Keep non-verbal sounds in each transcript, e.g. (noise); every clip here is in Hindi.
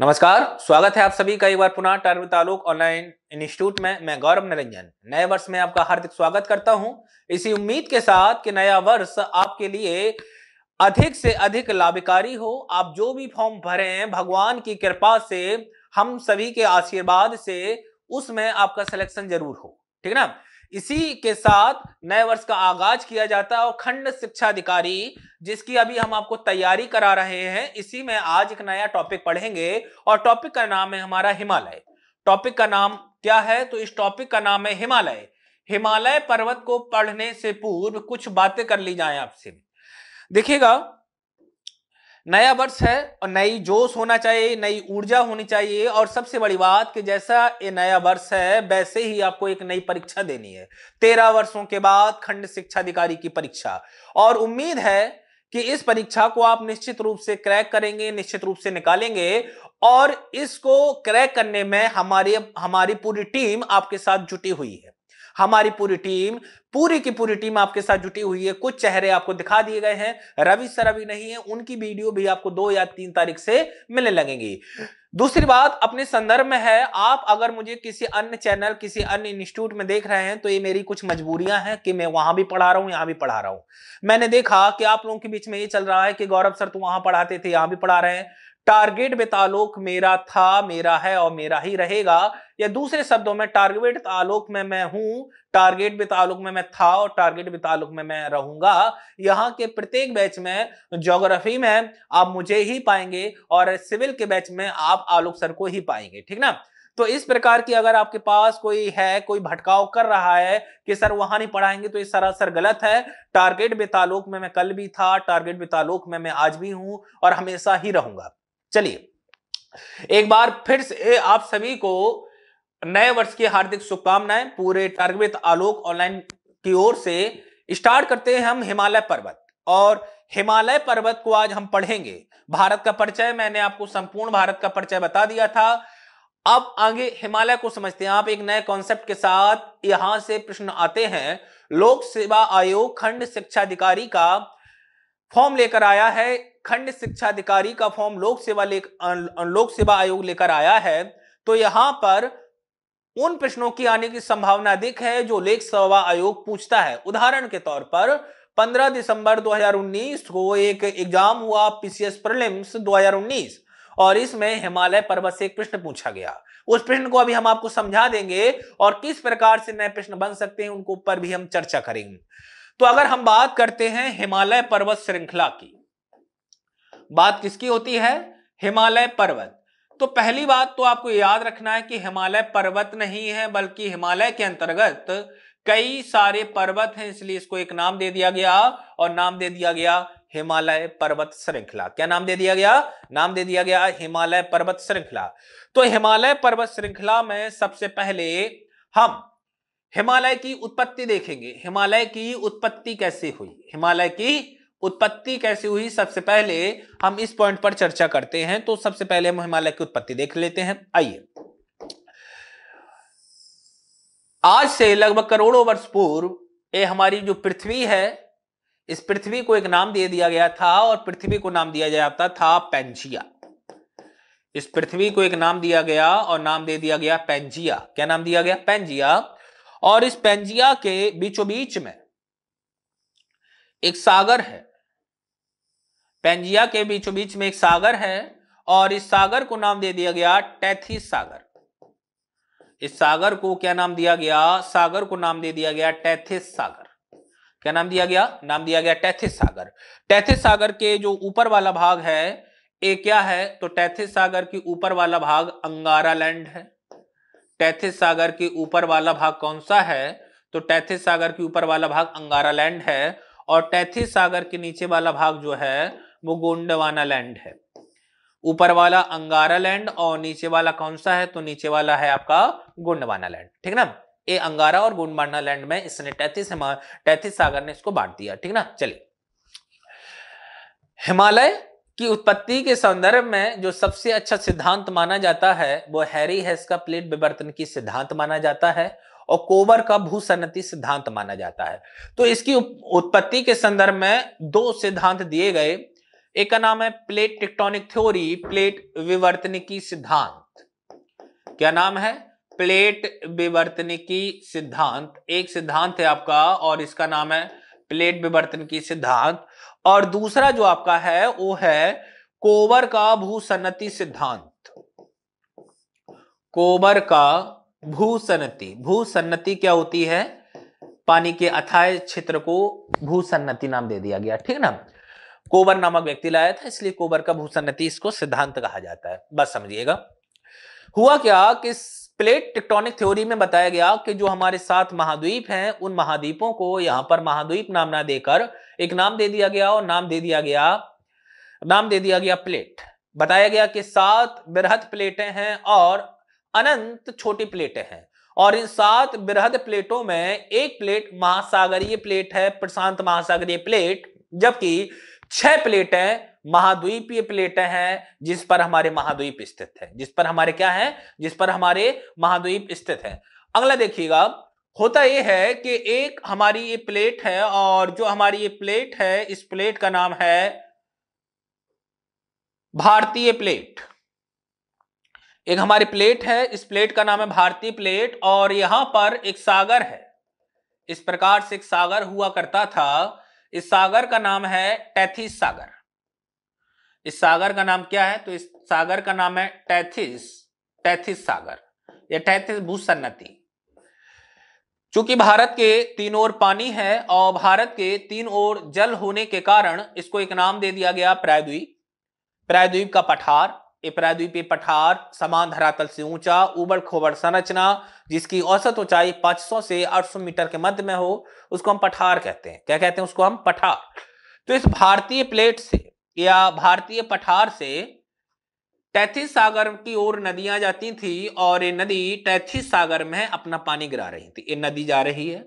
नमस्कार स्वागत है आप सभी का एक बार पुनः टर्म तालुक ऑनलाइन इंस्टीट्यूट में मैं गौरव निरंजन नए वर्ष में आपका हार्दिक स्वागत करता हूं इसी उम्मीद के साथ कि नया वर्ष आपके लिए अधिक से अधिक लाभकारी हो आप जो भी फॉर्म भरे हैं भगवान की कृपा से हम सभी के आशीर्वाद से उसमें आपका सिलेक्शन जरूर हो ठीक है ना इसी के साथ नए वर्ष का आगाज किया जाता है और खंड शिक्षा अधिकारी जिसकी अभी हम आपको तैयारी करा रहे हैं इसी में आज एक नया टॉपिक पढ़ेंगे और टॉपिक का नाम है हमारा हिमालय टॉपिक का नाम क्या है तो इस टॉपिक का नाम है हिमालय हिमालय पर्वत को पढ़ने से पूर्व कुछ बातें कर ली जाए आपसे देखिएगा नया वर्ष है और नई जोश होना चाहिए नई ऊर्जा होनी चाहिए और सबसे बड़ी बात कि जैसा ये नया वर्ष है वैसे ही आपको एक नई परीक्षा देनी है तेरह वर्षों के बाद खंड शिक्षा अधिकारी की परीक्षा और उम्मीद है कि इस परीक्षा को आप निश्चित रूप से क्रैक करेंगे निश्चित रूप से निकालेंगे और इसको क्रैक करने में हमारे हमारी पूरी टीम आपके साथ जुटी हुई है हमारी पूरी टीम पूरी की पूरी टीम आपके साथ जुटी हुई है कुछ चेहरे आपको दिखा दिए गए हैं रवि सर अभी नहीं है उनकी वीडियो भी आपको दो या तीन तारीख से मिलने लगेंगी दूसरी बात अपने संदर्भ में है आप अगर मुझे किसी अन्य चैनल किसी अन्य इंस्टीट्यूट में देख रहे हैं तो ये मेरी कुछ मजबूरियां हैं कि मैं वहां भी पढ़ा रहा हूं यहां भी पढ़ा रहा हूं मैंने देखा कि आप लोगों के बीच में ये चल रहा है कि गौरव सर तो वहां पढ़ाते थे यहां भी पढ़ा रहे हैं टारगेट बेताल्लुक मेरा था मेरा है और मेरा ही रहेगा या दूसरे शब्दों में टारगेट तालोक में मैं हूं टारगेट बेताल्लुक में मैं था और टारगेट बेताल्लुक में मैं रहूंगा यहाँ के प्रत्येक बैच में जोग्राफी में आप मुझे ही पाएंगे और सिविल के बैच में आप आलोक सर को ही पाएंगे ठीक ना तो इस प्रकार की अगर आपके पास कोई है कोई भटकाव कर रहा है कि सर वहां नहीं पढ़ाएंगे तो ये सरासर गलत है टारगेट बेताल्लुक में मैं कल भी था टारगेट बेताल्लुक में मैं आज भी हूं और हमेशा ही रहूंगा चलिए एक बार फिर से आप सभी को नए वर्ष की हार्दिक शुभकामनाएं पूरे टारगेट आलोक ऑनलाइन की ओर से स्टार्ट करते हैं हम हिमालय पर्वत और हिमालय पर्वत को आज हम पढ़ेंगे भारत का परिचय मैंने आपको संपूर्ण भारत का परिचय बता दिया था अब आगे हिमालय को समझते हैं आप एक नए कॉन्सेप्ट के साथ यहां से प्रश्न आते हैं लोक सेवा आयोग खंड शिक्षा अधिकारी का फॉर्म लेकर आया है खंड शिक्षा अधिकारी का फॉर्म लोक सेवा ले लोक सेवा आयोग लेकर आया है तो यहां पर उन प्रश्नों की आने की संभावना अधिक है जो लेख सेवा आयोग पूछता है उदाहरण के तौर पर 15 दिसंबर 2019 को एक एग्जाम हुआ पीसीएस प्रीलिम्स 2019 और इसमें हिमालय पर्वत से एक प्रश्न पूछा गया उस प्रश्न को अभी हम आपको समझा देंगे और किस प्रकार से नए प्रश्न बन सकते हैं उनको पर भी हम चर्चा करेंगे तो अगर हम बात करते हैं हिमालय पर्वत श्रृंखला की बात किसकी होती है हिमालय पर्वत तो पहली बात तो आपको याद रखना है कि हिमालय पर्वत नहीं है बल्कि हिमालय के अंतर्गत कई सारे पर्वत हैं इसलिए इसको एक नाम दे दिया गया और नाम दे दिया गया हिमालय पर्वत श्रृंखला क्या नाम दे दिया गया नाम दे दिया गया हिमालय पर्वत श्रृंखला तो हिमालय पर्वत श्रृंखला में सबसे पहले हम हिमालय की उत्पत्ति देखेंगे हिमालय की उत्पत्ति कैसे हुई हिमालय की उत्पत्ति कैसे हुई सबसे पहले हम इस पॉइंट पर चर्चा करते हैं तो सबसे पहले हम हिमालय की उत्पत्ति देख लेते हैं आइए आज से लगभग करोड़ों वर्ष पूर्व ये हमारी जो पृथ्वी है इस पृथ्वी को एक नाम दे दिया गया था और पृथ्वी को नाम दिया जाता था पेंजिया इस पृथ्वी को एक नाम दिया गया और नाम दे दिया गया पेंजिया क्या नाम दिया गया पेंजिया और इस पेंजिया के बीचों बीच में एक सागर है पेंजिया के बीचों बीच में एक सागर है और इस सागर को नाम दे दिया गया टैथिस सागर इस सागर को क्या नाम दिया गया सागर को नाम दे दिया गया टैथिस सागर क्या नाम दिया गया नाम दिया गया टैथिस सागर टैथिस सागर के जो ऊपर वाला भाग है ये क्या है तो टैथिस सागर के ऊपर वाला भाग अंगारा लैंड है टैथिस सागर के ऊपर वाला भाग कौन सा है तो टैथिस सागर के ऊपर वाला भाग अंगारा लैंड है और टैथिस सागर के नीचे वाला भाग जो है वो गोंडवाना लैंड है ऊपर वाला अंगारा लैंड और नीचे वाला कौन सा है तो नीचे वाला है आपका गोंडवाना लैंड ठीक ना ये अंगारा और गोंडवाना लैंड में इसने तैतीस तैतीस सागर ने इसको बांट दिया ठीक ना चलिए हिमालय की उत्पत्ति के संदर्भ में जो सबसे अच्छा सिद्धांत माना जाता है वो हैरी हैस का प्लेट विवर्तन की सिद्धांत माना जाता है और कोबर का भूसन्नति सिद्धांत माना जाता है तो इसकी उत्पत्ति के संदर्भ में दो सिद्धांत दिए गए एक का नाम है प्लेट टेक्टोनिक थ्योरी प्लेट विवर्तनिकी सिद्धांत क्या नाम है प्लेट विवर्तनिकी सिद्धांत एक सिद्धांत है आपका और इसका नाम है प्लेट विवर्तनिकी सिद्धांत और दूसरा जो आपका है वो है कोबर का भूसनति सिद्धांत कोबर का भूसन्नति भूसन्नति क्या होती है पानी के अथाय क्षेत्र को भूसन्नति नाम दे दिया गया ठीक ना कोबर नामक व्यक्ति लाया था इसलिए कोबर का भूसन्नति इसको सिद्धांत कहा जाता है बस समझिएगा हुआ क्या कि प्लेट टेक्टोनिक थ्योरी में बताया गया कि जो हमारे साथ महाद्वीप हैं उन महाद्वीपों को यहां पर महाद्वीप नाम ना देकर एक नाम दे दिया गया और नाम दे दिया गया नाम दे दिया गया प्लेट बताया गया कि सात बृहद प्लेटें हैं और अनंत छोटी प्लेटें हैं और इन सात बृहद प्लेटों में एक प्लेट महासागरीय प्लेट है प्रशांत महासागरीय प्लेट जबकि छह प्लेटें महाद्वीपीय प्लेटें हैं जिस पर हमारे महाद्वीप स्थित है जिस पर हमारे क्या है जिस पर हमारे महाद्वीप स्थित है अगला देखिएगा होता यह है कि एक हमारी ये प्लेट है और जो हमारी ये प्लेट है इस प्लेट का नाम है भारतीय प्लेट एक हमारी प्लेट है इस प्लेट का नाम है भारतीय प्लेट और यहां पर एक सागर है इस प्रकार से एक सागर हुआ करता था इस सागर का नाम है टैथिस सागर इस सागर का नाम क्या है तो इस सागर का नाम है टैथिस टैथिस सागर या टैथिस भूसन्नति चूंकि भारत के तीन ओर पानी है और भारत के तीन ओर जल होने के कारण इसको एक नाम दे दिया गया प्रायद्वीप प्रायद्वीप का पठार इपराद्वीपी पठार समान धरातल से ऊंचा उबड़ खोबड़ संरचना जिसकी औसत ऊंचाई 500 से 800 मीटर के मध्य में हो उसको हम पठार कहते हैं क्या कहते हैं उसको हम पठार तो इस भारतीय प्लेट से या भारतीय पठार से टैथिस सागर की ओर नदियां जाती थी और ये नदी टैथिस सागर में अपना पानी गिरा रही थी ये नदी जा रही है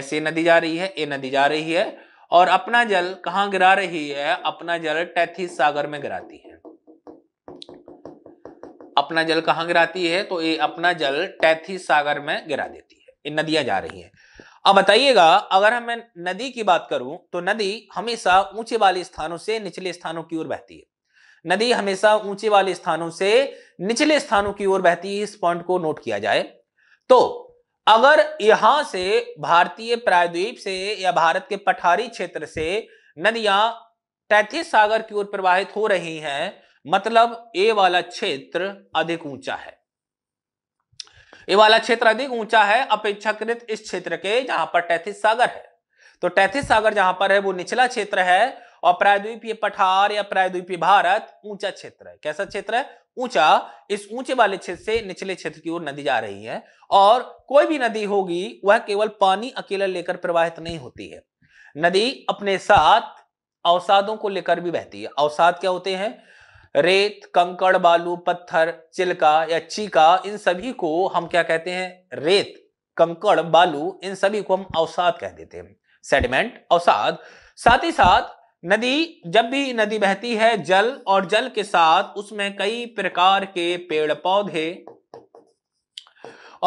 ऐसे नदी जा रही है ये नदी जा रही है और अपना जल कहाँ गिरा रही है अपना जल टैथिस सागर में गिराती है अपना जल कहाँ गिराती है तो ये अपना जल टैथी सागर में गिरा देती है ये नदियां जा रही है अब बताइएगा अगर हमें नदी की बात करूं तो नदी हमेशा ऊंचे वाले स्थानों से निचले स्थानों की ओर बहती है नदी हमेशा ऊंचे वाले स्थानों से निचले स्थानों की ओर बहती है इस पॉइंट को नोट किया जाए तो अगर यहां से भारतीय प्रायद्वीप से या भारत के पठारी क्षेत्र से नदियां टैथिस सागर की ओर प्रवाहित हो रही हैं मतलब ए वाला क्षेत्र अधिक ऊंचा है ये वाला क्षेत्र अधिक ऊंचा है अपेक्षाकृत इस क्षेत्र के जहां पर टैथिस सागर है तो टैथिस सागर जहां पर है वो निचला क्षेत्र है और प्रायद्वीपीय पठार या प्रायद्वीपीय भारत ऊंचा क्षेत्र है कैसा क्षेत्र है ऊंचा इस ऊंचे वाले क्षेत्र से निचले क्षेत्र की ओर नदी जा रही है और कोई भी नदी होगी वह केवल पानी अकेला लेकर प्रवाहित नहीं होती है नदी अपने साथ अवसादों को लेकर भी बहती है अवसाद क्या होते हैं रेत कंकड़ बालू पत्थर चिलका या चीका इन सभी को हम क्या कहते हैं रेत कंकड़ बालू इन सभी को हम अवसाद कह देते हैं सेडिमेंट अवसाद साथ ही साथ नदी जब भी नदी बहती है जल और जल के साथ उसमें कई प्रकार के पेड़ पौधे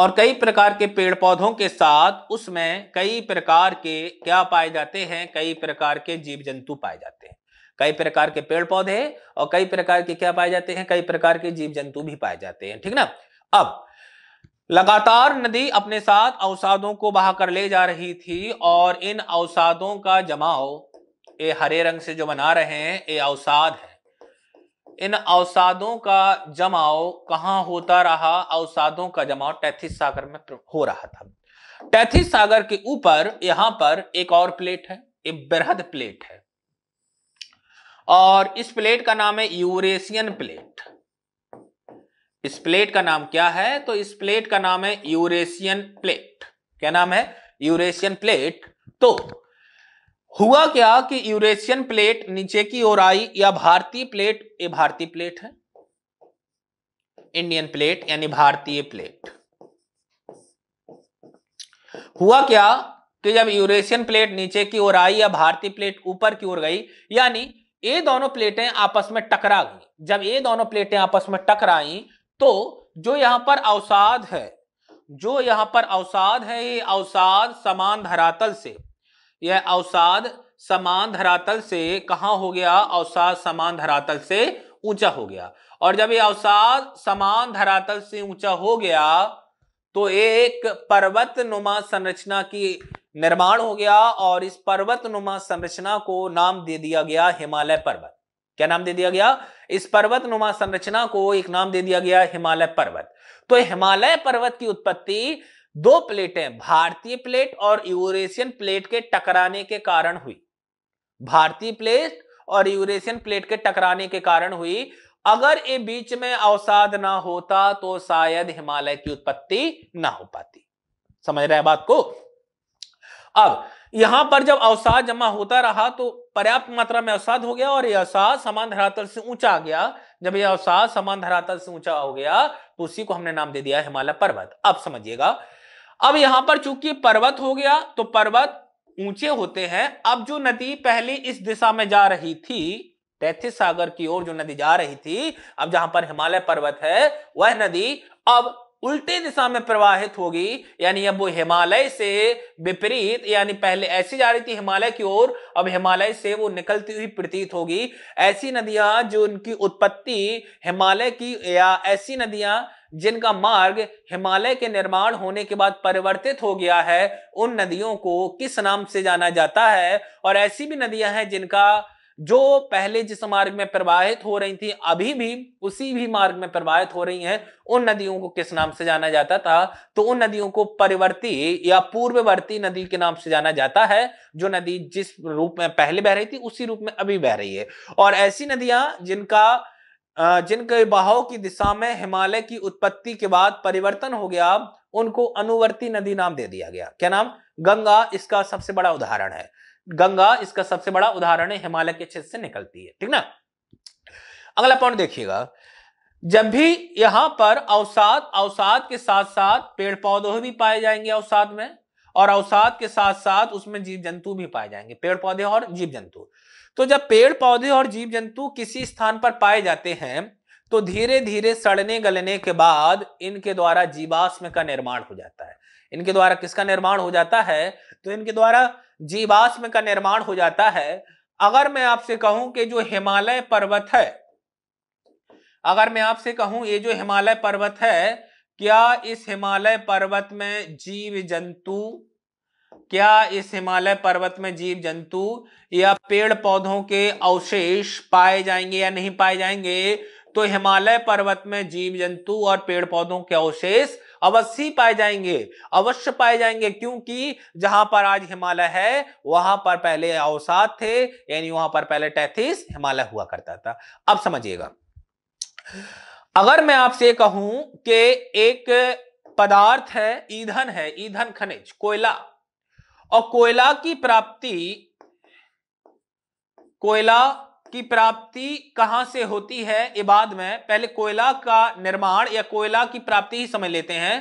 और कई प्रकार के पेड़ पौधों के साथ उसमें कई प्रकार के क्या पाए जाते हैं कई प्रकार के जीव जंतु पाए जाते हैं कई प्रकार के पेड़ पौधे और कई प्रकार के क्या पाए जाते हैं कई प्रकार के जीव जंतु भी पाए जाते हैं ठीक ना अब लगातार नदी अपने साथ अवसादों को बहाकर ले जा रही थी और इन अवसादों का जमाव ये हरे रंग से जो बना रहे हैं ये अवसाद है इन अवसादों का जमाव कहाँ होता रहा अवसादों का जमाव टैथिस सागर में तो हो रहा था टैथिस सागर के ऊपर यहाँ पर एक और प्लेट है एक बृहद प्लेट है और इस प्लेट का नाम है यूरेशियन प्लेट इस प्लेट का नाम क्या है तो इस प्लेट का नाम है यूरेशियन प्लेट क्या नाम है यूरेशियन प्लेट तो हुआ क्या कि यूरेशियन प्लेट नीचे की ओर आई या भारतीय प्लेट ये भारतीय प्लेट है इंडियन प्लेट यानी भारतीय प्लेट हुआ क्या कि जब यूरेशियन प्लेट नीचे की ओर आई या भारतीय प्लेट ऊपर की ओर गई यानी ये दोनों प्लेटें आपस में टकरा गई जब ये दोनों प्लेटें आपस में टकराई तो जो यहां पर अवसाद है जो यहां पर अवसाद है ये अवसाद समान धरातल से यह अवसाद समान धरातल से कहा हो गया अवसाद समान धरातल से ऊंचा हो गया और जब ये अवसाद समान धरातल से ऊंचा हो गया तो एक पर्वत नुमा संरचना की निर्माण हो गया और इस पर्वत नुमा संरचना को नाम दे दिया गया हिमालय पर्वत क्या नाम दे दिया गया इस पर्वत नुमा संरचना को एक नाम दे दिया गया हिमालय पर्वत तो हिमालय पर्वत की उत्पत्ति दो प्लेटें भारतीय प्लेट और यूरेशियन प्लेट के टकराने के कारण हुई भारतीय प्लेट और यूरेशियन प्लेट के टकराने के कारण हुई अगर ये बीच में अवसाद ना होता तो शायद हिमालय की उत्पत्ति ना हो पाती समझ रहे बात को अब यहां पर जब अवसाद जमा होता रहा तो पर्याप्त मात्रा में अवसाद हो गया और यह अवसाद समान धरातल से ऊंचा आ गया जब यह अवसाद समान धरातल से ऊंचा हो गया तो उसी को हमने नाम दे दिया हिमालय पर्वत अब समझिएगा अब यहां पर चूंकि पर्वत हो गया तो पर्वत ऊंचे होते हैं अब जो नदी पहले इस दिशा में जा रही थी तैथिस सागर की ओर जो नदी जा रही थी अब जहां पर हिमालय पर्वत है वह नदी अब उल्टी दिशा में प्रवाहित होगी यानी अब वो हिमालय से विपरीत यानी पहले ऐसी जा रही थी हिमालय की ओर अब हिमालय से वो निकलती हुई प्रतीत होगी ऐसी नदियां जो उनकी उत्पत्ति हिमालय की या ऐसी नदियां जिनका मार्ग हिमालय के निर्माण होने के बाद परिवर्तित हो गया है उन नदियों को किस नाम से जाना जाता है और ऐसी भी नदियां हैं जिनका जो पहले जिस मार्ग में प्रवाहित हो रही थी अभी भी उसी भी मार्ग में प्रवाहित हो रही हैं उन नदियों को किस नाम से जाना जाता था तो उन नदियों को परिवर्ती या पूर्ववर्ती नदी के नाम से जाना जाता है जो नदी जिस रूप में पहले बह रही थी उसी रूप में अभी बह रही है और ऐसी नदियां जिनका जिनके बहाव की दिशा में हिमालय की उत्पत्ति के बाद परिवर्तन हो गया उनको अनुवर्ती नदी नाम दे दिया गया क्या नाम गंगा इसका सबसे बड़ा उदाहरण है गंगा इसका सबसे बड़ा उदाहरण है हिमालय के क्षेत्र से निकलती है ठीक ना अगला पॉइंट देखिएगा जब भी यहां पर अवसाद अवसाद के साथ साथ पेड़ पौधे भी पाए जाएंगे अवसाद में और अवसाद के साथ साथ उसमें जीव जंतु भी पाए जाएंगे पेड़ पौधे और जीव जंतु तो जब पेड़ पौधे और जीव जंतु किसी स्थान पर पाए जाते हैं तो धीरे धीरे सड़ने गलने के बाद इनके द्वारा जीवाश्म का निर्माण हो जाता है इनके द्वारा किसका निर्माण हो जाता है तो इनके द्वारा जीवाश्म का निर्माण हो जाता है अगर मैं आपसे कहूं कि जो हिमालय पर्वत है अगर मैं आपसे कहूं ये जो हिमालय पर्वत है क्या इस हिमालय पर्वत में जीव जंतु क्या इस हिमालय पर्वत में जीव जंतु या पेड़ पौधों के अवशेष पाए जाएंगे या नहीं पाए जाएंगे तो हिमालय पर्वत में जीव जंतु और पेड़ पौधों के अवशेष अवश्य पाए जाएंगे अवश्य पाए जाएंगे क्योंकि जहां पर आज हिमालय है वहां पर पहले अवसाद थे यानी वहां पर पहले टैथिस हिमालय हुआ करता था अब समझिएगा अगर मैं आपसे कहूं कि एक पदार्थ है ईंधन है ईंधन खनिज कोयला और कोयला की प्राप्ति कोयला की प्राप्ति कहां से होती है इबाद में पहले कोयला का निर्माण या कोयला की प्राप्ति ही समझ लेते हैं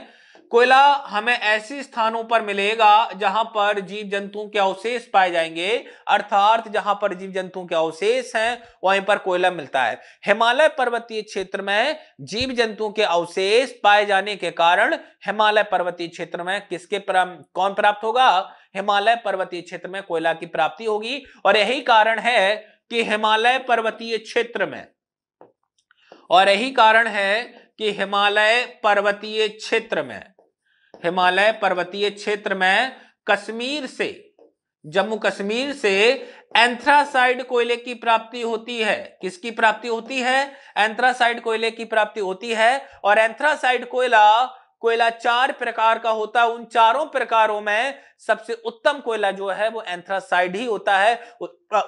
कोयला हमें ऐसे स्थानों पर मिलेगा जहां पर जीव जंतुओं के अवशेष पाए जाएंगे अर्थात जहां पर जीव जंतुओं के अवशेष हैं वहीं पर कोयला मिलता है हिमालय पर्वतीय क्षेत्र में जीव जंतुओं के अवशेष पाए जाने के कारण हिमालय पर्वतीय क्षेत्र में किसके प्रा, कौन प्राप्त होगा हिमालय पर्वतीय क्षेत्र में कोयला की प्राप्ति होगी और यही कारण है कि हिमालय पर्वतीय क्षेत्र में और यही कारण है कि हिमालय पर्वतीय क्षेत्र में हिमालय पर्वतीय क्षेत्र में कश्मीर से जम्मू कश्मीर से एंथ्रासाइड कोयले की प्राप्ति होती है किसकी प्राप्ति होती है एंथ्रासाइड कोयले की प्राप्ति होती है और एंथ्रासाइड कोयला कोयला चार प्रकार का होता है उन चारों प्रकारों में सबसे उत्तम कोयला जो है वो एंथ्रासाइड ही होता है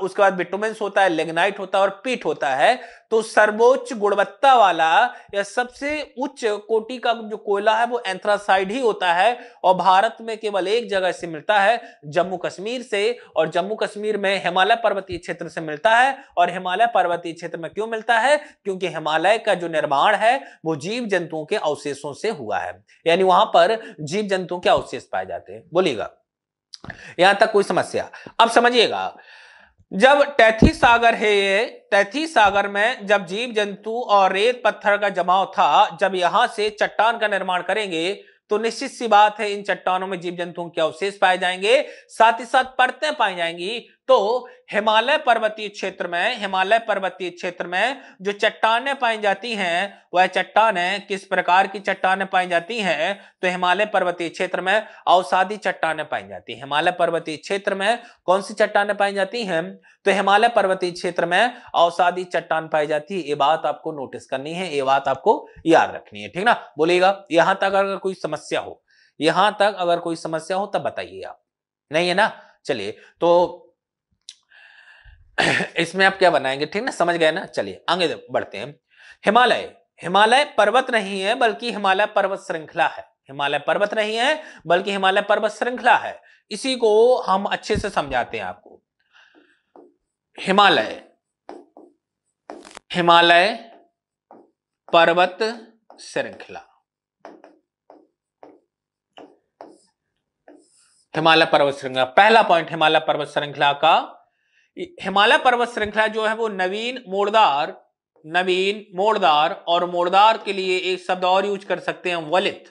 उसके बाद बिटुमेंस होता है लेग्नाइट होता है और पीट होता है तो सर्वोच्च गुणवत्ता वाला या सबसे उच्च कोटि का जो कोयला है वो एंथ्रासाइड ही होता है और भारत में केवल एक जगह से मिलता है जम्मू कश्मीर से और जम्मू कश्मीर में हिमालय पर्वतीय क्षेत्र से मिलता है और हिमालय पर्वतीय क्षेत्र में क्यों मिलता है क्योंकि हिमालय का जो निर्माण है वो जीव जंतुओं के अवशेषों से हुआ है यानी वहां पर जीव जंतुओं के अवशेष पाए जाते हैं बोलिएगा यहां तक कोई समस्या अब समझिएगा जब टैथी सागर है ये टैथी सागर में जब जीव जंतु और रेत पत्थर का जमाव था जब यहां से चट्टान का निर्माण करेंगे तो निश्चित सी बात है इन चट्टानों में जीव जंतुओं के अवशेष पाए जाएंगे साथ ही साथ परतें पाई जाएंगी तो हिमालय पर्वतीय क्षेत्र में हिमालय पर्वतीय क्षेत्र में जो चट्टाने पाई जाती हैं वह चट्टाने किस प्रकार की चट्टाने पाई जाती हैं तो हिमालय पर्वतीय क्षेत्र में अवसादी चट्टाने पाई जाती हैं हिमालय पर्वतीय क्षेत्र में कौन सी चट्टाने पाई जाती हैं तो हिमालय पर्वतीय क्षेत्र में अवसादी चट्टान पाई जाती है ये बात आपको नोटिस करनी है ये बात आपको याद रखनी है ठीक ना बोलेगा यहां तक अगर कोई समस्या हो यहां तक अगर कोई समस्या हो तब बताइए आप नहीं है ना चलिए तो (clears throat) इसमें आप क्या बनाएंगे ठीक ना समझ गए ना चलिए आगे बढ़ते हैं हिमालय हिमालय पर्वत नहीं है बल्कि हिमालय पर्वत श्रृंखला है हिमालय पर्वत नहीं है बल्कि हिमालय पर्वत श्रृंखला है इसी को हम अच्छे से समझाते हैं आपको हिमालय हिमालय पर्वत श्रृंखला हिमालय पर्वत श्रृंखला पहला पॉइंट हिमालय पर्वत श्रृंखला का हिमालय पर्वत श्रृंखला जो है वो नवीन मोड़दार नवीन मोड़दार और मोड़दार के लिए एक शब्द और यूज कर सकते हैं वलित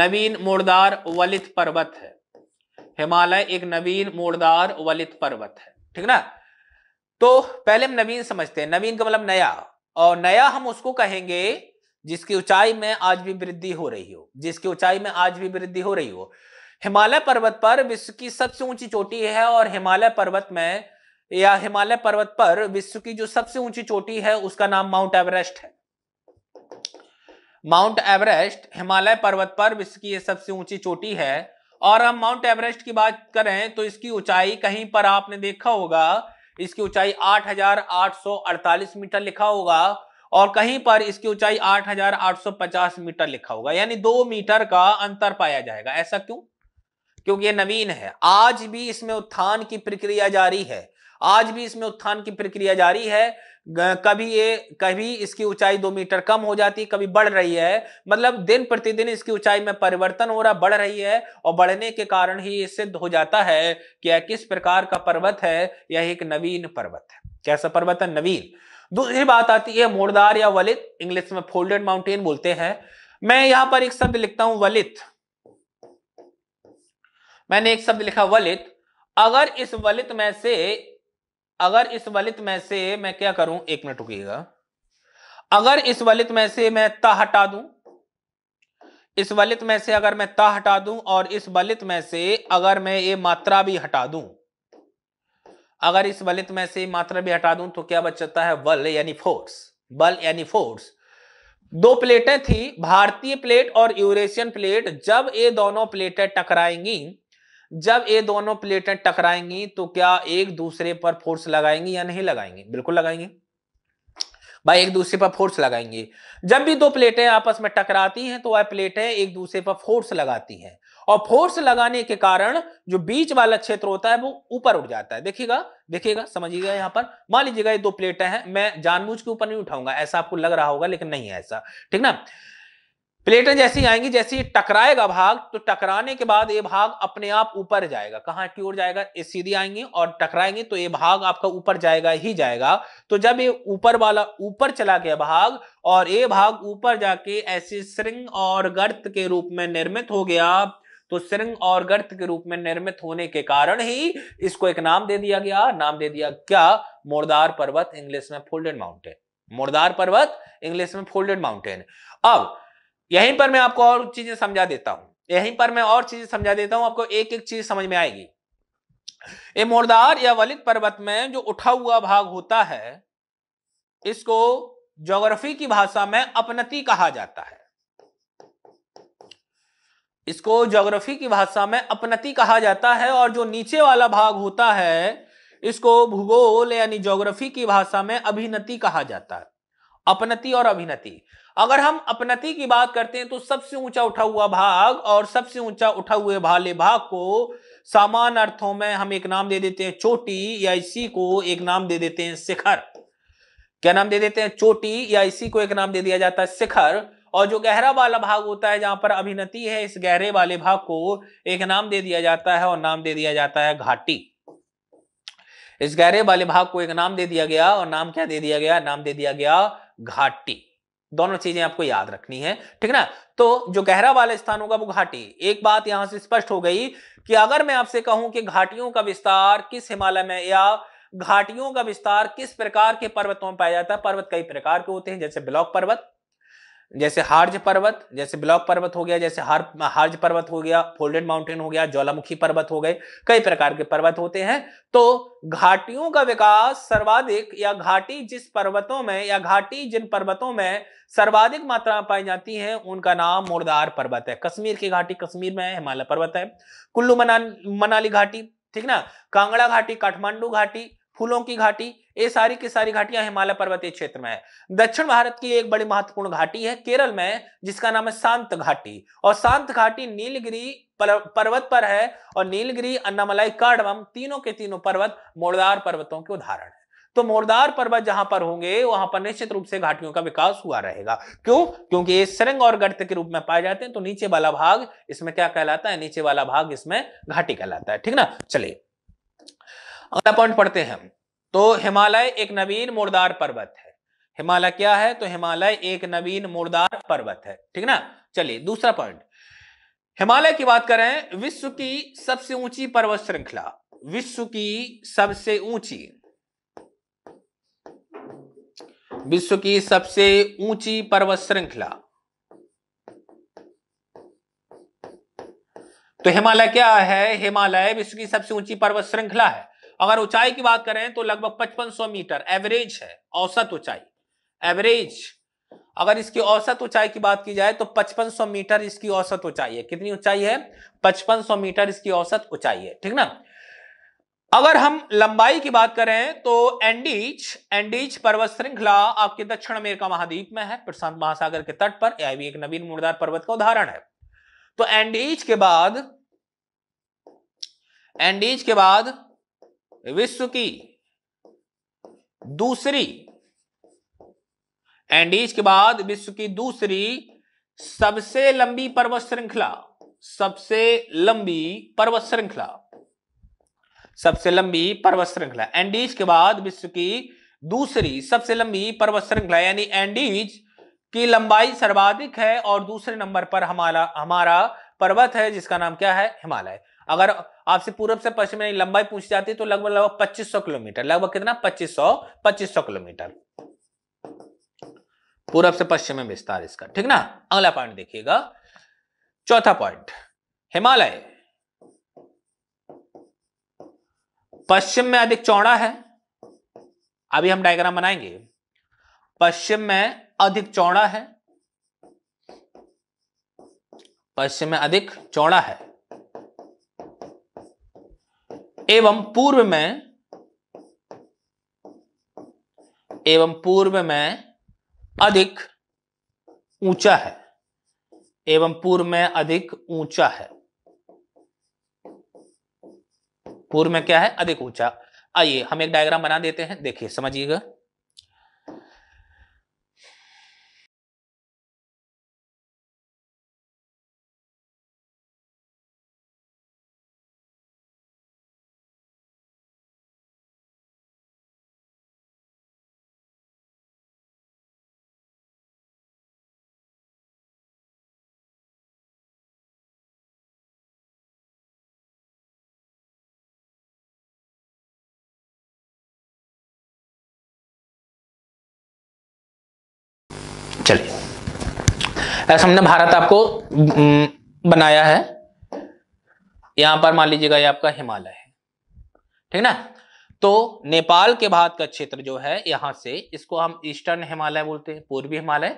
नवीन मोड़दार वलित पर्वत है हिमालय एक नवीन मोड़दार वलित पर्वत है ठीक ना तो पहले हम नवीन समझते हैं नवीन का मतलब नया और नया हम उसको कहेंगे जिसकी ऊंचाई में आज भी वृद्धि हो रही हो जिसकी ऊंचाई में आज भी वृद्धि हो रही हो हिमालय पर्वत पर विश्व की सबसे ऊंची चोटी है और हिमालय पर्वत में या हिमालय पर्वत पर विश्व की जो सबसे ऊंची चोटी है उसका नाम माउंट एवरेस्ट है माउंट एवरेस्ट हिमालय पर्वत पर विश्व की सबसे ऊंची चोटी है और हम माउंट एवरेस्ट की बात करें तो इसकी ऊंचाई कहीं पर आपने देखा होगा इसकी ऊंचाई 8,848 मीटर लिखा होगा और कहीं पर इसकी ऊंचाई 8,850 मीटर लिखा होगा यानी दो मीटर का अंतर पाया जाएगा ऐसा क्यों क्योंकि ये नवीन है आज भी इसमें उत्थान की प्रक्रिया जारी है आज भी इसमें उत्थान की प्रक्रिया जारी है कभी ये कभी इसकी ऊंचाई दो मीटर कम हो जाती कभी बढ़ रही है मतलब दिन प्रतिदिन इसकी ऊंचाई में परिवर्तन हो रहा बढ़ रही है और बढ़ने के कारण ही ये सिद्ध हो जाता है कि यह किस प्रकार का पर्वत है यह एक नवीन पर्वत है कैसा पर्वत है नवीन दूसरी बात आती है मोड़दार या वलित इंग्लिश में फोल्डेड माउंटेन बोलते हैं मैं यहां पर एक शब्द लिखता हूं वलित मैंने एक शब्द लिखा वलित अगर इस वलित में से अगर इस वलित में से मैं क्या करूं एक मिनट रुकिएगा अगर इस वलित में से मैं ता हटा दूं इस वलित में से अगर मैं ता हटा दूं और इस वलित में से अगर मैं ये मात्रा भी हटा दूं अगर इस वलित में से मात्रा भी हटा दूं तो क्या बचता है बल यानी फोर्स बल यानी फोर्स दो प्लेटें थी भारतीय प्लेट और यूरेशियन प्लेट जब ये दोनों प्लेटें टकराएंगी जब ये दोनों प्लेटें टकराएंगी तो क्या एक दूसरे पर फोर्स लगाएंगी या नहीं लगाएंगी बिल्कुल लगाएंगी भाई एक दूसरे पर फोर्स लगाएंगे जब भी दो प्लेटें आपस में टकराती हैं तो वह प्लेटें एक दूसरे पर फोर्स लगाती हैं और फोर्स लगाने के कारण जो बीच वाला क्षेत्र होता है वो ऊपर उठ जाता है देखिएगा देखिएगा समझिएगा यहाँ पर मान लीजिएगा ये दो प्लेटें हैं मैं जानबूझ के ऊपर नहीं उठाऊंगा ऐसा आपको लग रहा होगा लेकिन नहीं है ऐसा ठीक ना प्लेटें जैसी आएंगी जैसे टकराएगा भाग तो टकराने के बाद ये भाग अपने आप ऊपर जाएगा कहां की ओर जाएगा ये सीधी आएंगी और टकराएंगी तो ये भाग आपका ऊपर जाएगा ही जाएगा तो जब ये ऊपर वाला ऊपर चला गया भाग और ये भाग ऊपर जाके ऐसे श्रृंग और गर्त के रूप में निर्मित हो गया तो श्रृंग और गर्त के रूप में निर्मित होने के कारण ही इसको एक नाम दे दिया गया नाम दे दिया क्या मोरदार पर्वत इंग्लिश में फोल्डेड माउंटेन मोरदार पर्वत इंग्लिश में फोल्डेड माउंटेन अब यहीं पर मैं आपको और चीजें समझा देता हूं यहीं पर मैं और चीजें समझा देता हूं आपको एक एक चीज समझ में आएगी ये मोरदार या वलित पर्वत में जो उठा हुआ भाग होता है इसको ज्योग्राफी की भाषा में अपनति कहा जाता है इसको ज्योग्राफी की भाषा में अपनति कहा जाता है और जो नीचे वाला भाग होता है इसको भूगोल यानी ज्योग्राफी की भाषा में अभिनति कहा जाता है अपनति और अभिनति अगर हम अपनति की बात करते हैं तो सबसे ऊंचा उठा हुआ भाग और सबसे ऊंचा उठा हुए भाले भाग को सामान्य अर्थों में हम एक नाम दे देते हैं चोटी या इसी को एक नाम दे देते हैं शिखर क्या नाम दे देते हैं चोटी या इसी को एक नाम दे दिया जाता है शिखर और जो गहरा वाला भाग होता है जहां पर अभिनति है इस गहरे वाले भाग को एक नाम दे दिया जाता है और नाम दे दिया जाता है घाटी इस गहरे वाले भाग को एक नाम दे दिया गया और नाम क्या दे दिया गया नाम दे दिया गया घाटी दोनों चीजें आपको याद रखनी है ठीक ना तो जो गहरा वाला स्थान होगा वो घाटी एक बात यहां से स्पष्ट हो गई कि अगर मैं आपसे कहूं कि घाटियों का विस्तार किस हिमालय में या घाटियों का विस्तार किस प्रकार के पर्वतों में पाया जाता है पर्वत कई प्रकार के होते हैं जैसे ब्लॉक पर्वत जैसे हार्ज पर्वत जैसे ब्लॉक पर्वत हो गया जैसे हार हार्ज पर्वत हो गया फोल्डेड माउंटेन हो गया ज्वालामुखी पर्वत हो गए कई प्रकार के पर्वत होते हैं तो घाटियों का विकास सर्वाधिक या घाटी जिस पर्वतों में या घाटी जिन पर्वतों में सर्वाधिक मात्रा में पाई जाती है उनका नाम मुर्दार पर्वत है कश्मीर की घाटी कश्मीर में है हिमालय पर्वत है कुल्लू मना मनाली घाटी ठीक ना कांगड़ा घाटी काठमांडू घाटी फूलों की घाटी ये सारी की सारी घाटियां हिमालय पर्वतीय क्षेत्र में है दक्षिण भारत की एक बड़ी महत्वपूर्ण घाटी है केरल में जिसका नाम है शांत घाटी और शांत घाटी नीलगिरी पर्वत पर है और नीलगिरी अन्नामलाई काडवम तीनों के तीनों पर्वत मोड़दार पर्वतों के उदाहरण है तो मोरदार पर्वत जहां पर होंगे वहां पर निश्चित रूप से घाटियों का विकास हुआ रहेगा क्यों क्योंकि ये सुरंग और गर्त के रूप में पाए जाते हैं तो नीचे वाला भाग इसमें क्या कहलाता है नीचे वाला भाग इसमें घाटी कहलाता है ठीक ना चलिए अगला पॉइंट पढ़ते हैं तो हिमालय एक नवीन मुड़दार पर्वत है हिमालय क्या है तो हिमालय एक नवीन मुड़दार पर्वत है ठीक ना चलिए दूसरा पॉइंट हिमालय की बात करें विश्व की सबसे ऊंची पर्वत श्रृंखला विश्व की सबसे ऊंची विश्व की सबसे ऊंची पर्वत श्रृंखला तो हिमालय क्या है हिमालय विश्व की सबसे ऊंची पर्वत श्रृंखला है अगर ऊंचाई की बात करें तो लगभग 5500 मीटर एवरेज है औसत ऊंचाई एवरेज अगर इसकी औसत ऊंचाई की बात की जाए तो 5500 मीटर इसकी औसत ऊंचाई है कितनी ऊंचाई है 5500 मीटर इसकी औसत ऊंचाई है ठीक ना अगर हम लंबाई की बात करें तो एंडीज एंडीज पर्वत श्रृंखला आपके दक्षिण अमेरिका महाद्वीप में है प्रशांत महासागर के तट पर यह भी एक नवीन मुड़दार पर्वत का उदाहरण है तो एंडीज के बाद एंडीज के बाद विश्व की दूसरी एंडीज के बाद विश्व की दूसरी सबसे लंबी पर्वत श्रृंखला सबसे लंबी पर्वत श्रृंखला सबसे लंबी पर्वत श्रृंखला एंडीज के बाद विश्व की दूसरी सबसे लंबी पर्वत श्रृंखला यानी एंडीज की लंबाई सर्वाधिक है और दूसरे नंबर पर हमारा हमारा पर्वत है जिसका नाम क्या है हिमालय अगर आपसे पूर्व से पश्चिम में लंबाई पूछी जाती तो लगभग लगभग 2500 किलोमीटर लगभग कितना 2500 2500 किलोमीटर पूर्व से पश्चिम में विस्तार इसका ठीक ना अगला पॉइंट देखिएगा चौथा पॉइंट हिमालय पश्चिम में अधिक चौड़ा है अभी हम डायग्राम बनाएंगे पश्चिम में अधिक चौड़ा है पश्चिम में अधिक चौड़ा है एवं पूर्व में एवं पूर्व में अधिक ऊंचा है एवं पूर्व में अधिक ऊंचा है पूर्व में क्या है अधिक ऊंचा आइए हम एक डायग्राम बना देते हैं देखिए समझिएगा ऐसा हमने भारत आपको बनाया है यहां पर मान लीजिएगा ये आपका हिमालय है ठीक ना तो नेपाल के बाद का क्षेत्र जो है यहां से इसको हम ईस्टर्न हिमालय बोलते हैं पूर्वी हिमालय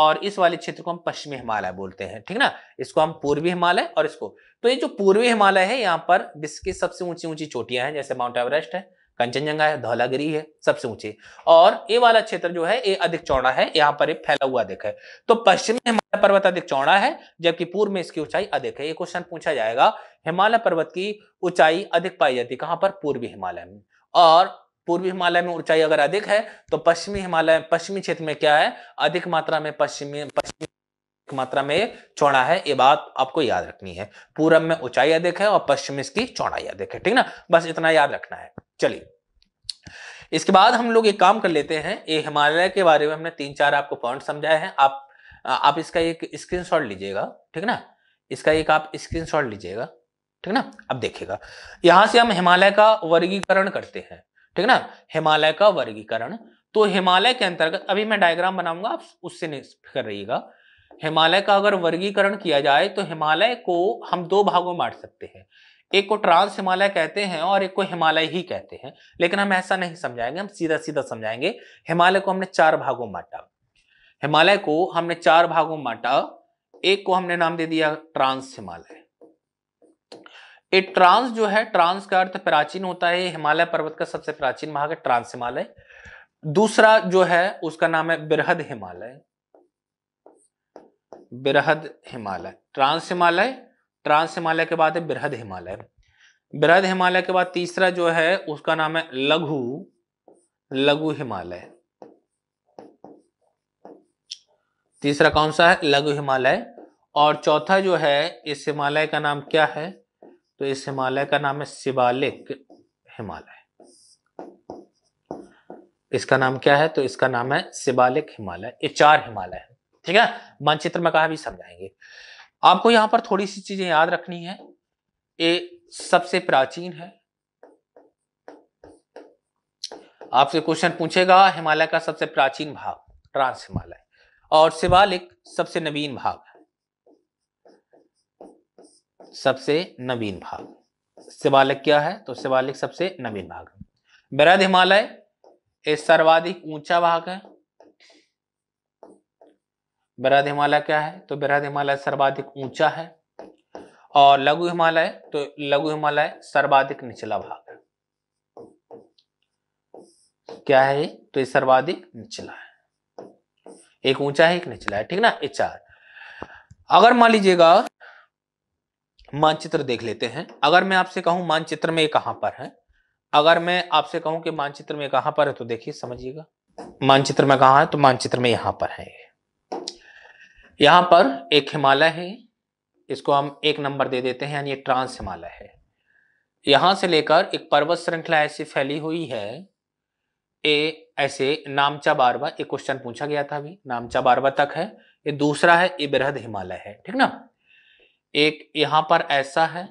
और इस वाले क्षेत्र को हम पश्चिमी हिमालय बोलते हैं ठीक ना इसको हम पूर्वी हिमालय और इसको तो ये जो पूर्वी हिमालय है यहाँ पर विश्व की सबसे ऊंची ऊंची चोटियां हैं जैसे माउंट एवरेस्ट है कंचनजंगा है धौलागिरी है सबसे ऊंची और ये वाला क्षेत्र जो है ये अधिक चौड़ा है यहाँ पर फैला हुआ अधिक है तो पश्चिम में हिमालय पर्वत अधिक चौड़ा है जबकि पूर्व में इसकी ऊंचाई अधिक है ये क्वेश्चन पूछा जाएगा हिमालय पर्वत की ऊंचाई अधिक पाई जाती है कहां पर पूर्वी हिमालय में और पूर्वी हिमालय में ऊंचाई अगर अधिक है तो पश्चिमी हिमालय पश्चिमी क्षेत्र में क्या है अधिक मात्रा में पश्चिमी पश्चिमी मात्रा में चौड़ा है ये बात आपको याद रखनी है पूरब में ऊंचाई अधिक है और पश्चिम इसकी चौड़ाई अधिक है ठीक ना बस इतना याद रखना है चलिए इसके बाद हम लोग एक काम कर लेते हैं ये हिमालय के बारे में हमने तीन चार आपको पॉइंट समझाए हैं आप आप इसका एक स्क्रीनशॉट लीजिएगा ठीक ना इसका एक आप स्क्रीनशॉट लीजिएगा ठीक ना अब देखिएगा यहां से हम हिमालय का वर्गीकरण करते हैं ठीक ना हिमालय का वर्गीकरण तो हिमालय के अंतर्गत अभी मैं डायग्राम बनाऊंगा आप उससे कर रहिएगा हिमालय का अगर वर्गीकरण किया जाए तो हिमालय को हम दो भागों में बांट सकते हैं एक को ट्रांस हिमालय कहते हैं और एक को हिमालय ही कहते हैं लेकिन हम ऐसा नहीं समझाएंगे हम सीधा सीधा समझाएंगे हिमालय को हमने चार भागों बांटा हिमालय को हमने चार भागों बांटा एक को हमने नाम दे दिया ट्रांस हिमालय ये ट्रांस जो है ट्रांस का अर्थ प्राचीन होता है हिमालय पर्वत का सबसे प्राचीन भाग है ट्रांस हिमालय दूसरा जो है उसका नाम है बृहद हिमालय बृहद हिमालय ट्रांस हिमालय ट्रांस हिमालय के बाद है बृहद हिमालय बृहद हिमालय के बाद तीसरा जो है उसका नाम है लघु लघु हिमालय तीसरा कौन सा है लघु हिमालय और चौथा जो है इस हिमालय का नाम क्या है तो इस हिमालय का नाम है शिवालिक हिमालय इसका नाम क्या है तो इसका नाम है शिवालिक हिमालय ये चार हिमालय है ठीक है मानचित्र में कहा भी समझाएंगे आपको यहां पर थोड़ी सी चीजें याद रखनी है ये सबसे प्राचीन है आपसे क्वेश्चन पूछेगा हिमालय का सबसे प्राचीन भाग ट्रांस हिमालय और शिवालिक सबसे नवीन भाग सबसे नवीन भाग शिवालिक क्या है तो शिवालिक सबसे नवीन भाग है बृहद हिमालय ये सर्वाधिक ऊंचा भाग है बृहद हिमालय क्या है तो बृहद हिमालय सर्वाधिक ऊंचा है और लघु हिमालय तो लघु हिमालय सर्वाधिक निचला भाग है क्या है तो ये सर्वाधिक निचला है एक ऊंचा है एक निचला है ठीक ना ये चार अगर मान लीजिएगा मानचित्र देख लेते हैं अगर मैं आपसे कहूं मानचित्र में कहां पर है अगर मैं आपसे कहूं कि मानचित्र में कहां पर है तो देखिए समझिएगा मानचित्र में कहा है तो मानचित्र में यहां पर है यहाँ पर एक हिमालय है इसको हम एक नंबर दे देते हैं यानी ट्रांस हिमालय है यहाँ से लेकर एक पर्वत श्रृंखला ऐसी फैली हुई है ए ऐसे नामचा बारवा एक क्वेश्चन पूछा गया था अभी नामचा बारवा तक है ये दूसरा है ये बृहद हिमालय है ठीक ना एक यहां पर ऐसा है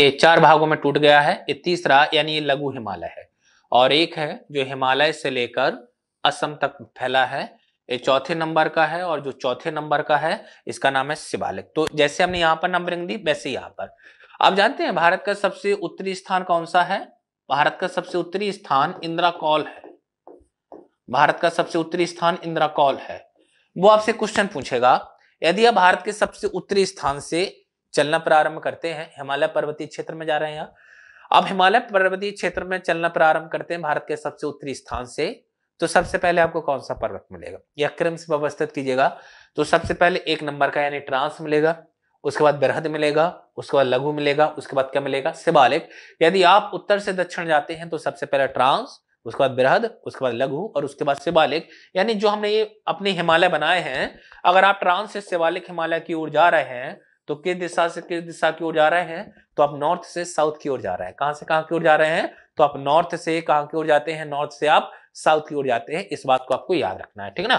ये चार भागों में टूट गया है ये तीसरा यानी ये लघु हिमालय है और एक है जो हिमालय से लेकर असम तक फैला है ये चौथे नंबर का है और जो चौथे नंबर का है इसका नाम है शिवालिक तो जैसे हमने यहाँ पर नंबरिंग दी वैसे यहाँ पर आप जानते हैं भारत का सबसे उत्तरी स्थान कौन सा है भारत का सबसे उत्तरी स्थान इंदिरा कॉल है भारत का सबसे उत्तरी स्थान इंदिरा कॉल है वो आपसे क्वेश्चन पूछेगा यदि आप भारत के सबसे उत्तरी स्थान से चलना प्रारंभ करते हैं हिमालय पर्वतीय क्षेत्र में जा रहे हैं आप हिमालय पर्वतीय क्षेत्र में चलना प्रारंभ करते हैं भारत के सबसे उत्तरी स्थान से तो सबसे पहले आपको कौन सा पर्वत मिलेगा यह क्रम से व्यवस्थित कीजिएगा तो सबसे पहले एक नंबर का यानी ट्रांस मिलेगा उसके बाद बृहद मिलेगा उसके बाद लघु मिलेगा उसके बाद क्या मिलेगा शिवालिक यदि आप उत्तर से दक्षिण जाते हैं तो सबसे पहले ट्रांस उसके बाद बृहद उसके बाद लघु और उसके बाद शिवालिक यानी जो हमने ये अपने हिमालय बनाए हैं अगर आप ट्रांस से शिवालिक हिमालय की ओर जा रहे हैं तो किस दिशा से किस दिशा की ओर जा रहे हैं तो आप नॉर्थ से साउथ की ओर जा रहे हैं कहां से कहां की ओर जा रहे हैं तो आप नॉर्थ से कहां की ओर जाते हैं नॉर्थ से आप साउथ की ओर जाते हैं इस बात को आपको याद रखना है ठीक ना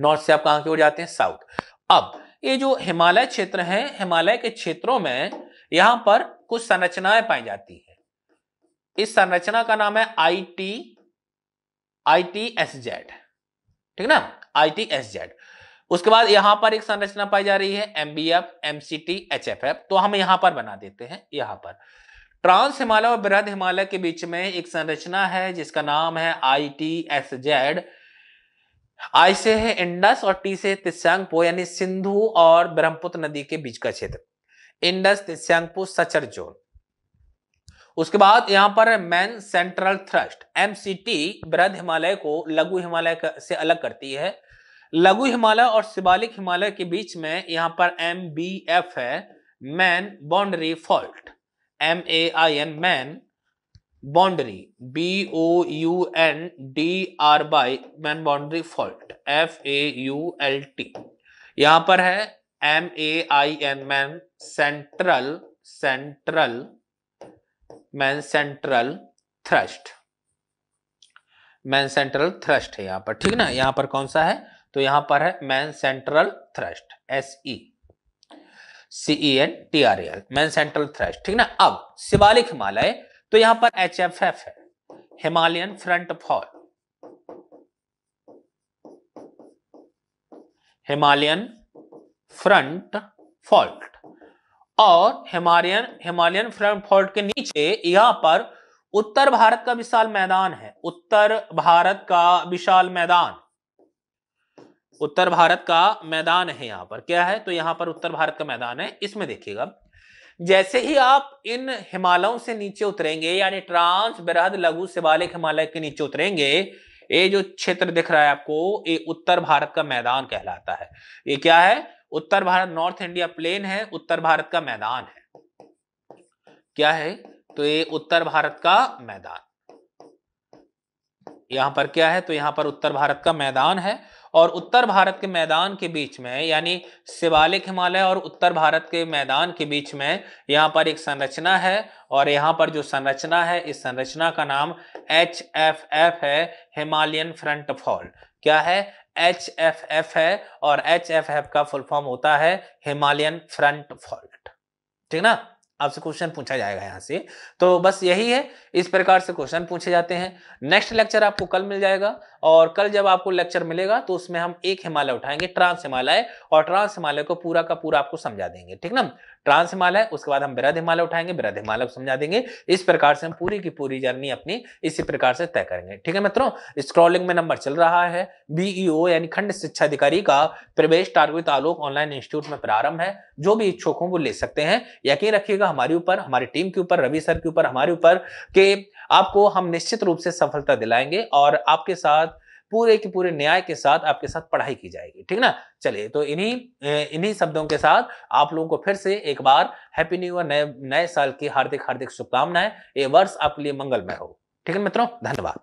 नॉर्थ से आप कहां की ओर जाते हैं साउथ अब ये जो हिमालय क्षेत्र है हिमालय के क्षेत्रों में यहां पर कुछ संरचनाएं पाई जाती है इस संरचना का नाम है I T I T S Z ठीक ना आई टी एस जेड उसके बाद यहां पर एक संरचना पाई जा रही है एमबीएफ एमसीटी एफ तो हम यहां पर बना देते हैं यहां पर ट्रांस हिमालय और बृहद हिमालय के बीच में एक संरचना है जिसका नाम है I T S Z I से है इंडस और टी से तिस्यांगपो यानी सिंधु और ब्रह्मपुत्र नदी के बीच का क्षेत्र इंडस तिस्यांगपो सचर जोन उसके बाद यहां पर मैन सेंट्रल थ्रस्ट एमसीटी बृहद हिमालय को लघु हिमालय से अलग करती है लघु हिमालय और शिवालिक हिमालय के बीच में यहां पर एम बी एफ है main boundary fault M A I N main boundary B O U N D R by main boundary fault F A U L T यहां पर है M A I N main central central main central thrust main central thrust है यहां पर ठीक ना यहां पर कौन सा है तो यहां पर है main central thrust S E C E N T R L main central thrust ठीक ना अब शिवालिक हिमालय तो यहां पर एच एफ एफ है Himalayan front fall Himalayan front fault और हिमालयन हिमालयन फ्रंट फॉल्ट के नीचे यहां पर उत्तर भारत का विशाल मैदान है उत्तर भारत का विशाल मैदान उत्तर भारत का मैदान है यहाँ पर क्या है तो यहाँ पर उत्तर भारत का मैदान है इसमें देखिएगा जैसे ही आप इन हिमालयों से नीचे उतरेंगे यानी ट्रांस बरहद लघु शिवालिक हिमालय के नीचे उतरेंगे ये जो क्षेत्र दिख रहा है आपको ये उत्तर भारत का मैदान कहलाता है ये क्या है उत्तर भारत नॉर्थ इंडिया प्लेन है उत्तर भारत का मैदान है क्या है तो ये उत्तर भारत का मैदान यहां पर क्या है तो यहां पर उत्तर भारत का मैदान है और उत्तर भारत के मैदान के बीच में यानी शिवालिक हिमालय और उत्तर भारत के मैदान के बीच में यहाँ पर एक संरचना है और यहाँ पर जो संरचना है इस संरचना का नाम एच एफ एफ है हिमालयन फ्रंट फॉल क्या है एच एफ एफ है और एच एफ एफ का फुल फॉर्म होता है हिमालयन फ्रंट फॉल्ट ठीक ना आपसे क्वेश्चन पूछा जाएगा यहाँ से तो बस यही है इस प्रकार से क्वेश्चन पूछे जाते हैं नेक्स्ट लेक्चर आपको कल मिल जाएगा और कल जब आपको लेक्चर मिलेगा तो उसमें हम एक हिमालय उठाएंगे ट्रांस हिमालय और ट्रांस हिमालय को पूरा का पूरा आपको समझा देंगे ठीक ना ट्रांस हिमालय उसके बाद हम बृहद हिमालय उठाएंगे बृहद हिमालय को समझा देंगे इस प्रकार से हम पूरी की पूरी जर्नी अपनी इसी प्रकार से तय करेंगे ठीक है मित्रों स्क्रॉलिंग में नंबर चल रहा है बीईओ e यानी खंड शिक्षा अधिकारी का प्रवेश टारगेट आलोक ऑनलाइन इंस्टीट्यूट में प्रारंभ है जो भी इच्छुक हो वो ले सकते हैं यकीन रखिएगा हमारे ऊपर हमारी टीम के ऊपर रवि सर के ऊपर हमारे ऊपर के आपको हम निश्चित रूप से सफलता दिलाएंगे और आपके साथ पूरे के पूरे न्याय के साथ आपके साथ पढ़ाई की जाएगी ठीक ना चलिए तो इन्हीं इन्हीं शब्दों के साथ आप लोगों को फिर से एक बार हैप्पी न्यू ईयर नए नए साल की हार्दिक हार्दिक शुभकामनाएं ये वर्ष आपके लिए मंगलमय हो ठीक है मित्रों धन्यवाद